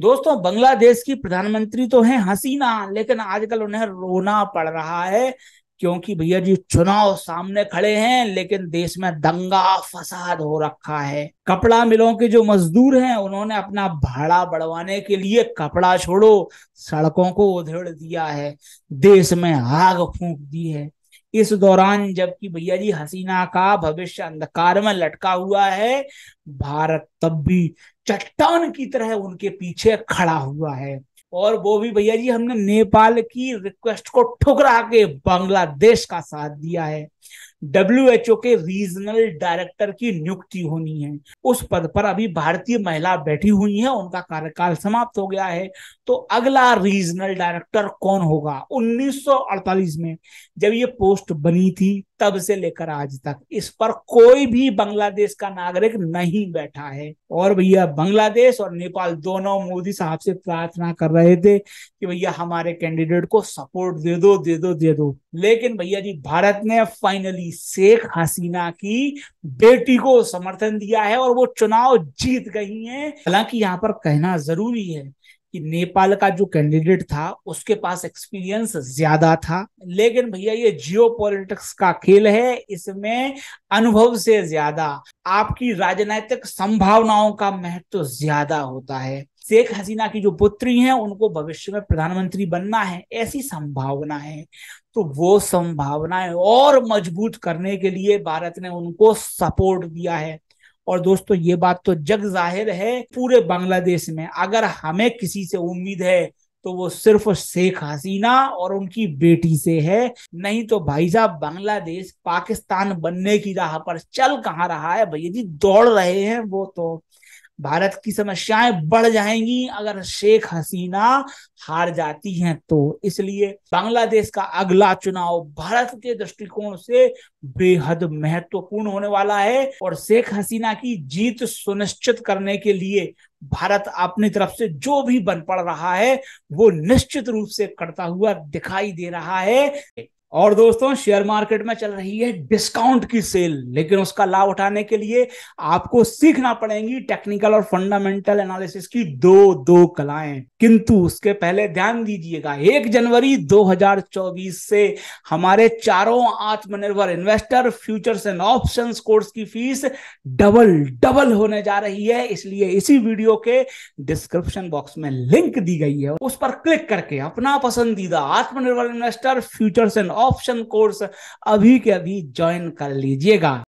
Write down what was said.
दोस्तों बांग्लादेश की प्रधानमंत्री तो है हसीना लेकिन आजकल उन्हें रोना पड़ रहा है क्योंकि भैया जी चुनाव सामने खड़े हैं लेकिन देश में दंगा फसाद हो रखा है कपड़ा मिलों के जो मजदूर हैं उन्होंने अपना भाड़ा बढ़वाने के लिए कपड़ा छोड़ो सड़कों को उधेड़ दिया है देश में आग फूंक दी है इस दौरान जबकि भैया जी हसीना का भविष्य अंधकार में लटका हुआ है भारत तब भी चट्टान की तरह उनके पीछे खड़ा हुआ है और वो भी भैया जी हमने नेपाल की रिक्वेस्ट को ठुकरा के बांग्लादेश का साथ दिया है डब्ल्यू के रीजनल डायरेक्टर की नियुक्ति होनी है उस पद पर अभी भारतीय महिला बैठी हुई है उनका कार्यकाल समाप्त हो गया है तो अगला रीजनल डायरेक्टर कौन होगा 1948 में जब ये पोस्ट बनी थी तब से लेकर आज तक इस पर कोई भी बांग्लादेश का नागरिक नहीं बैठा है और भैया बांग्लादेश और नेपाल दोनों मोदी साहब से प्रार्थना कर रहे थे कि भैया हमारे कैंडिडेट को सपोर्ट दे दो दे दो दे दो लेकिन भैया जी भारत ने फाइनली शेख हसीना की बेटी को समर्थन दिया है और वो चुनाव जीत गई है हालांकि यहाँ पर कहना जरूरी है कि नेपाल का जो कैंडिडेट था उसके पास एक्सपीरियंस ज्यादा था लेकिन भैया ये जियो पॉलिटिक्स का खेल है इसमें अनुभव से ज्यादा आपकी राजनैतिक संभावनाओं का महत्व तो ज्यादा होता है शेख हसीना की जो पुत्री हैं उनको भविष्य में प्रधानमंत्री बनना है ऐसी संभावना है तो वो संभावनाएं और मजबूत करने के लिए भारत ने उनको सपोर्ट दिया है और दोस्तों ये बात तो जग जाहिर है पूरे बांग्लादेश में अगर हमें किसी से उम्मीद है तो वो सिर्फ शेख हसीना और उनकी बेटी से है नहीं तो भाई साहब बांग्लादेश पाकिस्तान बनने की राह पर चल कहाँ रहा है भैया जी दौड़ रहे हैं वो तो भारत की समस्याएं बढ़ जाएंगी अगर शेख हसीना हार जाती हैं तो इसलिए बांग्लादेश का अगला चुनाव भारत के दृष्टिकोण से बेहद महत्वपूर्ण होने वाला है और शेख हसीना की जीत सुनिश्चित करने के लिए भारत अपनी तरफ से जो भी बन पड़ रहा है वो निश्चित रूप से करता हुआ दिखाई दे रहा है और दोस्तों शेयर मार्केट में चल रही है डिस्काउंट की सेल लेकिन उसका लाभ उठाने के लिए आपको सीखना पड़ेगी टेक्निकल और फंडामेंटल एनालिसिस की दो दो कलाएं किंतु उसके पहले ध्यान दीजिएगा एक जनवरी 2024 से हमारे चारों आत्मनिर्भर investor futures and options course की फीस डबल डबल होने जा रही है इसलिए इसी वीडियो के डिस्क्रिप्शन बॉक्स में लिंक दी गई है उस पर क्लिक करके अपना पसंदीदा आत्मनिर्भर investor futures and option course अभी के अभी ज्वाइन कर लीजिएगा